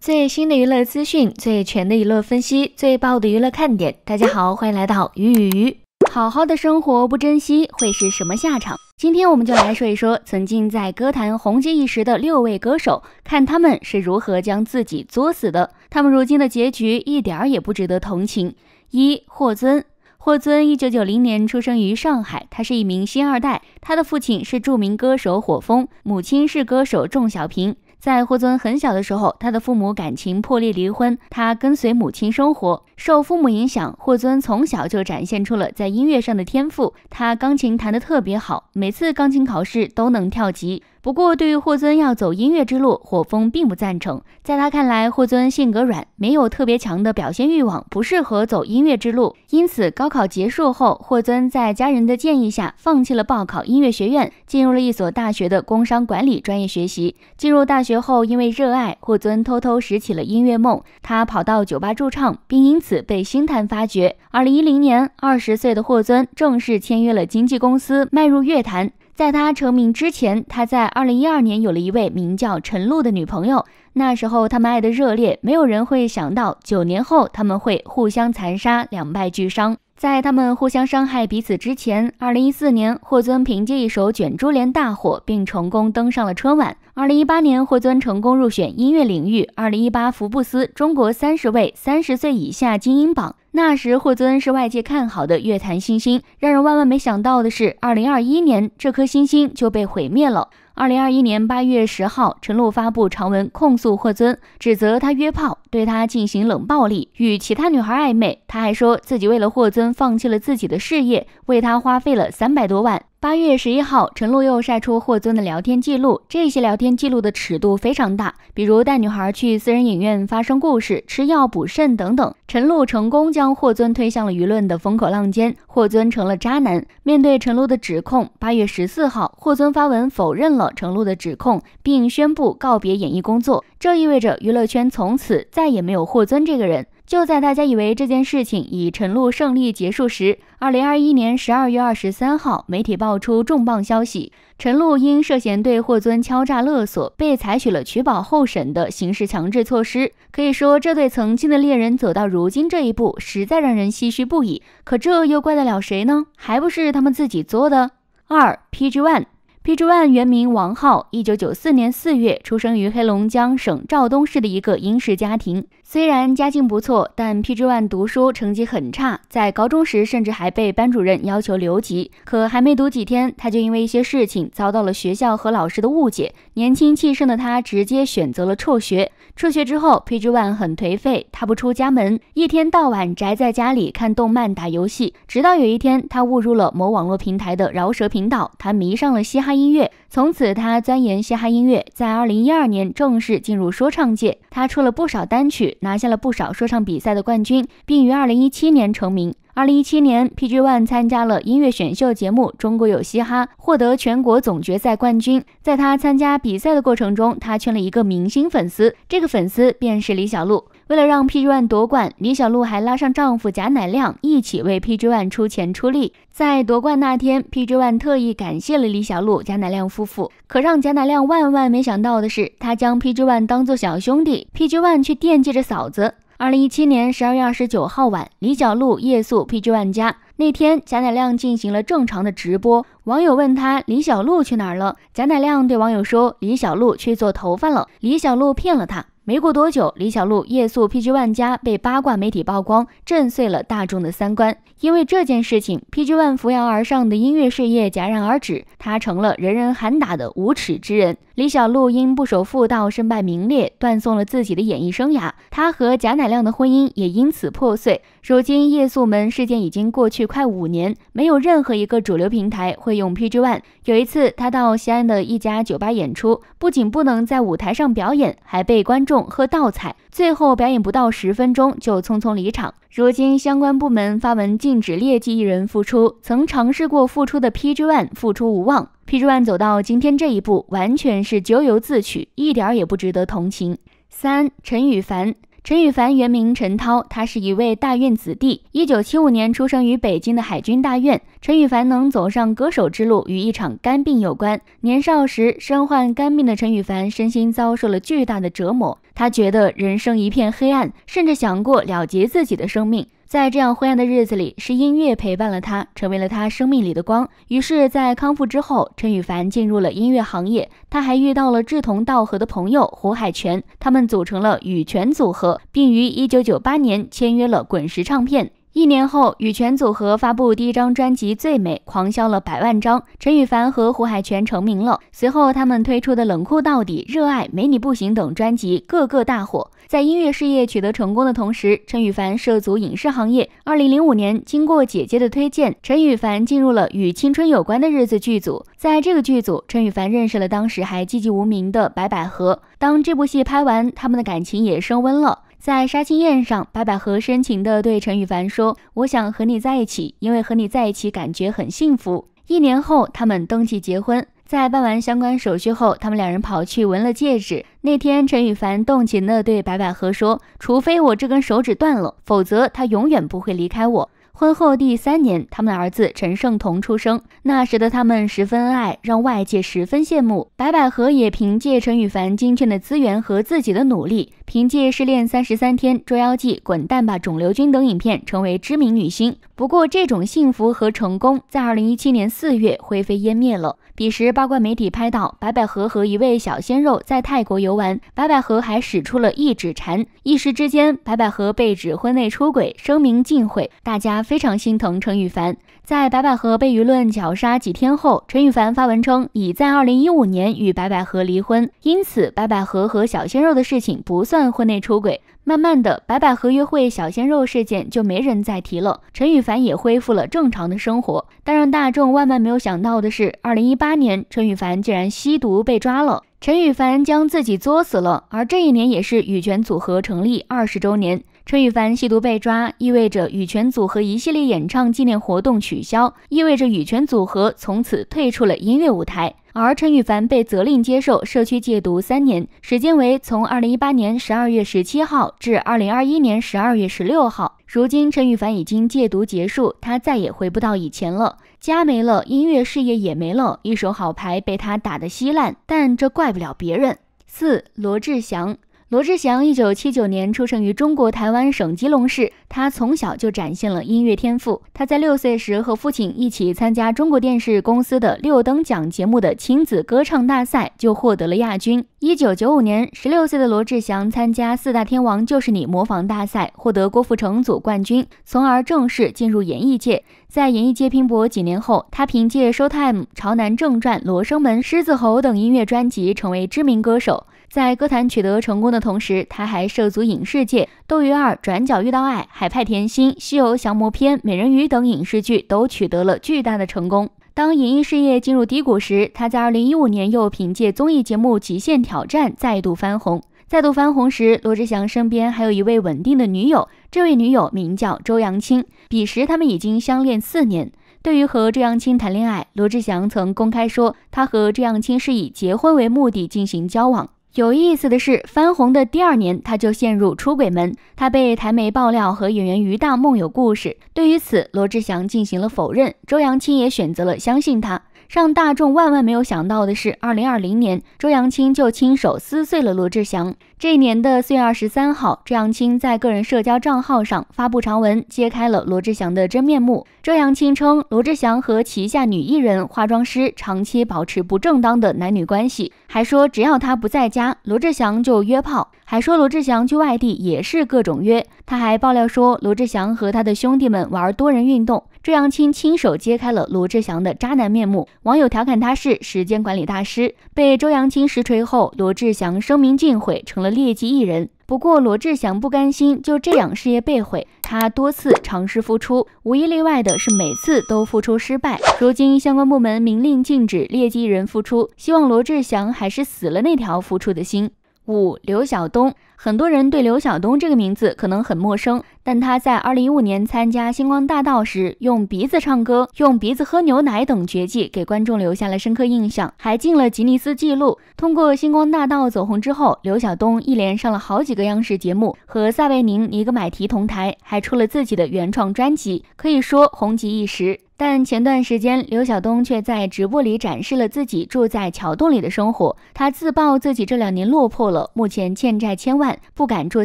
最新的娱乐资讯，最全的娱乐分析，最爆的娱乐看点。大家好，欢迎来到鱼与鱼。好好的生活不珍惜会是什么下场？今天我们就来说一说曾经在歌坛红极一时的六位歌手，看他们是如何将自己作死的。他们如今的结局一点儿也不值得同情。一，霍尊。霍尊，一九九零年出生于上海，他是一名星二代，他的父亲是著名歌手火风，母亲是歌手仲小平。在霍尊很小的时候，他的父母感情破裂离婚，他跟随母亲生活。受父母影响，霍尊从小就展现出了在音乐上的天赋。他钢琴弹得特别好，每次钢琴考试都能跳级。不过，对于霍尊要走音乐之路，火风并不赞成。在他看来，霍尊性格软，没有特别强的表现欲望，不适合走音乐之路。因此，高考结束后，霍尊在家人的建议下，放弃了报考音乐学院，进入了一所大学的工商管理专业学习。进入大学后，因为热爱，霍尊偷偷拾起了音乐梦。他跑到酒吧驻唱，并因此被星探发掘。二零一零年，二十岁的霍尊正式签约了经纪公司，迈入乐坛。在他成名之前，他在二零一二年有了一位名叫陈露的女朋友。那时候他们爱得热烈，没有人会想到九年后他们会互相残杀，两败俱伤。在他们互相伤害彼此之前，二零一四年霍尊凭借一首《卷珠帘》大火，并成功登上了春晚。二零一八年霍尊成功入选音乐领域。二零一八福布斯中国三十位三十岁以下精英榜。那时，霍尊是外界看好的乐坛新星。让人万万没想到的是，2021年这颗新星就被毁灭了。2021年8月10号，陈露发布长文控诉霍尊，指责他约炮，对他进行冷暴力，与其他女孩暧昧。他还说自己为了霍尊放弃了自己的事业，为他花费了三百多万。八月十一号，陈露又晒出霍尊的聊天记录，这些聊天记录的尺度非常大，比如带女孩去私人影院发生故事、吃药补肾等等。陈露成功将霍尊推向了舆论的风口浪尖，霍尊成了渣男。面对陈露的指控，八月十四号，霍尊发文否认了陈露的指控，并宣布告别演艺工作。这意味着娱乐圈从此再也没有霍尊这个人。就在大家以为这件事情以陈露胜利结束时，二零二一年十二月二十三号，媒体爆出重磅消息：陈露因涉嫌对霍尊敲诈勒索，被采取了取保候审的刑事强制措施。可以说，这对曾经的恋人走到如今这一步，实在让人唏嘘不已。可这又怪得了谁呢？还不是他们自己作的。二 PG One，PG One 原名王浩，一九九四年四月出生于黑龙江省肇东市的一个英式家庭。虽然家境不错，但 PG One 读书成绩很差，在高中时甚至还被班主任要求留级。可还没读几天，他就因为一些事情遭到了学校和老师的误解。年轻气盛的他直接选择了辍学。辍学之后，PG One 很颓废，他不出家门，一天到晚宅在家里看动漫、打游戏。直到有一天，他误入了某网络平台的饶舌频道，他迷上了嘻哈音乐。从此，他钻研嘻哈音乐，在二零一二年正式进入说唱界。他出了不少单曲，拿下了不少说唱比赛的冠军，并于二零一七年成名。二零一七年，PG One 参加了音乐选秀节目《中国有嘻哈》，获得全国总决赛冠军。在他参加比赛的过程中，他圈了一个明星粉丝，这个粉丝便是李小璐。为了让 PG One 夺冠，李小璐还拉上丈夫贾乃亮一起为 PG One 出钱出力。在夺冠那天，PG One 特意感谢了李小璐、贾乃亮夫妇。可让贾乃亮万万没想到的是，他将 PG One 当作小兄弟，PG One 却惦记着嫂子。二零一七年十二月二十九号晚，李小璐夜宿 PG One 家。那天，贾乃亮进行了正常的直播。网友问他李小璐去哪儿了，贾乃亮对网友说：“李小璐去做头发了。”李小璐骗了他。没过多久，李小璐夜宿 PG One 家被八卦媒体曝光，震碎了大众的三观。因为这件事情，PG One 扶摇而上的音乐事业戛然而止，他成了人人喊打的无耻之人。李小璐因不守妇道身败名裂，断送了自己的演艺生涯。她和贾乃亮的婚姻也因此破碎。如今夜宿门事件已经过去快五年，没有任何一个主流平台会用 PG One。有一次，他到西安的一家酒吧演出，不仅不能在舞台上表演，还被观众喝倒彩，最后表演不到十分钟就匆匆离场。如今相关部门发文禁止劣迹艺人复出，曾尝试过复出的 PG One 复出无望。PG One 走到今天这一步，完全是咎由自取，一点也不值得同情。三，陈羽凡。陈羽凡原名陈涛，他是一位大院子弟。一九七五年出生于北京的海军大院。陈羽凡能走上歌手之路，与一场肝病有关。年少时身患肝病的陈羽凡，身心遭受了巨大的折磨。他觉得人生一片黑暗，甚至想过了结自己的生命。在这样灰暗的日子里，是音乐陪伴了他，成为了他生命里的光。于是，在康复之后，陈羽凡进入了音乐行业。他还遇到了志同道合的朋友胡海泉，他们组成了羽泉组合，并于1998年签约了滚石唱片。一年后，羽泉组合发布第一张专辑《最美》，狂销了百万张，陈羽凡和胡海泉成名了。随后，他们推出的《冷酷到底》《热爱没你不行》等专辑，个个大火。在音乐事业取得成功的同时，陈羽凡涉足影视行业。二零零五年，经过姐姐的推荐，陈羽凡进入了与青春有关的日子剧组。在这个剧组，陈羽凡认识了当时还寂寂无名的白百合。当这部戏拍完，他们的感情也升温了。在杀青宴上，白百合深情地对陈羽凡说：“我想和你在一起，因为和你在一起感觉很幸福。”一年后，他们登记结婚。在办完相关手续后，他们两人跑去纹了戒指。那天，陈羽凡动情地对白百合说：“除非我这根手指断了，否则他永远不会离开我。”婚后第三年，他们的儿子陈胜同出生。那时的他们十分恩爱，让外界十分羡慕。白百合也凭借陈羽凡精确的资源和自己的努力，凭借《失恋三十三天》《捉妖记》《滚蛋吧肿瘤君》等影片成为知名女星。不过，这种幸福和成功在2017年4月灰飞烟灭了。彼时，八卦媒体拍到白百合和一位小鲜肉在泰国游玩，白百合还使出了一指禅，一时之间，白百合被指婚内出轨，声名尽毁，大家。非常心疼陈羽凡，在白百合被舆论绞杀几天后，陈羽凡发文称已在2015年与白百合离婚，因此白百合和小鲜肉的事情不算婚内出轨。慢慢的，白百合约会小鲜肉事件就没人再提了，陈羽凡也恢复了正常的生活。但让大众万万没有想到的是，2018年陈羽凡竟然吸毒被抓了，陈羽凡将自己作死了。而这一年也是羽泉组合成立二十周年。陈羽凡吸毒被抓，意味着羽泉组合一系列演唱纪念活动取消，意味着羽泉组合从此退出了音乐舞台。而陈羽凡被责令接受社区戒毒三年，时间为从二零一八年十二月十七号至二零二一年十二月十六号。如今陈羽凡已经戒毒结束，他再也回不到以前了，家没了，音乐事业也没了，一手好牌被他打得稀烂，但这怪不了别人。四罗志祥。罗志祥一九七九年出生于中国台湾省基隆市。他从小就展现了音乐天赋。他在六岁时和父亲一起参加中国电视公司的六等奖节目的亲子歌唱大赛，就获得了亚军。一九九五年，十六岁的罗志祥参加四大天王就是你模仿大赛，获得郭富城组冠军，从而正式进入演艺界。在演艺界拼搏几年后，他凭借《s h o w Time》《潮男正传》《罗生门》《狮子吼》等音乐专辑，成为知名歌手。在歌坛取得成功的同时，他还涉足影视界，《斗鱼二转角遇到爱》《海派甜心》《西游降魔篇》《美人鱼》等影视剧都取得了巨大的成功。当演艺事业进入低谷时，他在2015年又凭借综艺节目《极限挑战》再度翻红。再度翻红时，罗志祥身边还有一位稳定的女友，这位女友名叫周扬青。彼时，他们已经相恋四年。对于和周扬青谈恋爱，罗志祥曾公开说，他和周扬青是以结婚为目的进行交往。有意思的是，翻红的第二年，他就陷入出轨门。他被台媒爆料和演员于大梦有故事。对于此，罗志祥进行了否认。周扬青也选择了相信他。让大众万万没有想到的是，二零二零年，周扬青就亲手撕碎了罗志祥。这一年的四月二十三号，周扬青在个人社交账号上发布长文，揭开了罗志祥的真面目。周扬青称，罗志祥和旗下女艺人化妆师长期保持不正当的男女关系，还说只要他不在家，罗志祥就约炮，还说罗志祥去外地也是各种约。他还爆料说，罗志祥和他的兄弟们玩多人运动。周扬青亲手揭开了罗志祥的渣男面目，网友调侃他是时间管理大师。被周扬青实锤后，罗志祥声名尽毁，成了。劣迹艺人，不过罗志祥不甘心就这样事业被毁，他多次尝试复出，无一例外的是每次都复出失败。如今相关部门明令禁止劣迹艺人复出，希望罗志祥还是死了那条复出的心。五刘晓东，很多人对刘晓东这个名字可能很陌生，但他在二零一五年参加《星光大道》时，用鼻子唱歌、用鼻子喝牛奶等绝技，给观众留下了深刻印象，还进了吉尼斯纪录。通过《星光大道》走红之后，刘晓东一连上了好几个央视节目，和撒贝宁、尼格买提同台，还出了自己的原创专辑，可以说红极一时。但前段时间，刘晓东却在直播里展示了自己住在桥洞里的生活。他自曝自己这两年落魄了，目前欠债千万，不敢住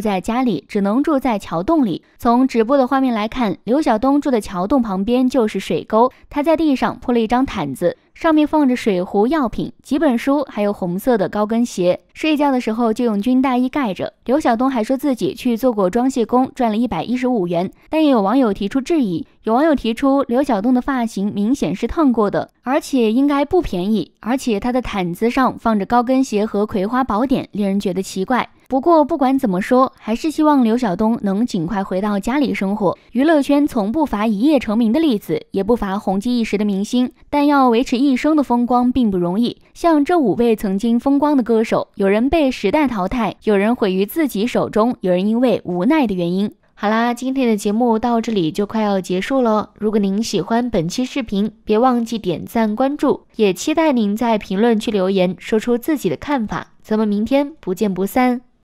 在家里，只能住在桥洞里。从直播的画面来看，刘晓东住的桥洞旁边就是水沟，他在地上铺了一张毯子。上面放着水壶、药品、几本书，还有红色的高跟鞋。睡觉的时候就用军大衣盖着。刘晓东还说自己去做过装卸工，赚了一百一十五元。但也有网友提出质疑，有网友提出刘晓东的发型明显是烫过的，而且应该不便宜。而且他的毯子上放着高跟鞋和《葵花宝典》，令人觉得奇怪。不过，不管怎么说，还是希望刘晓东能尽快回到家里生活。娱乐圈从不乏一夜成名的例子，也不乏红极一时的明星，但要维持一生的风光并不容易。像这五位曾经风光的歌手，有人被时代淘汰，有人毁于自己手中，有人因为无奈的原因。好啦，今天的节目到这里就快要结束了。如果您喜欢本期视频，别忘记点赞关注，也期待您在评论区留言，说出自己的看法。咱们明天不见不散。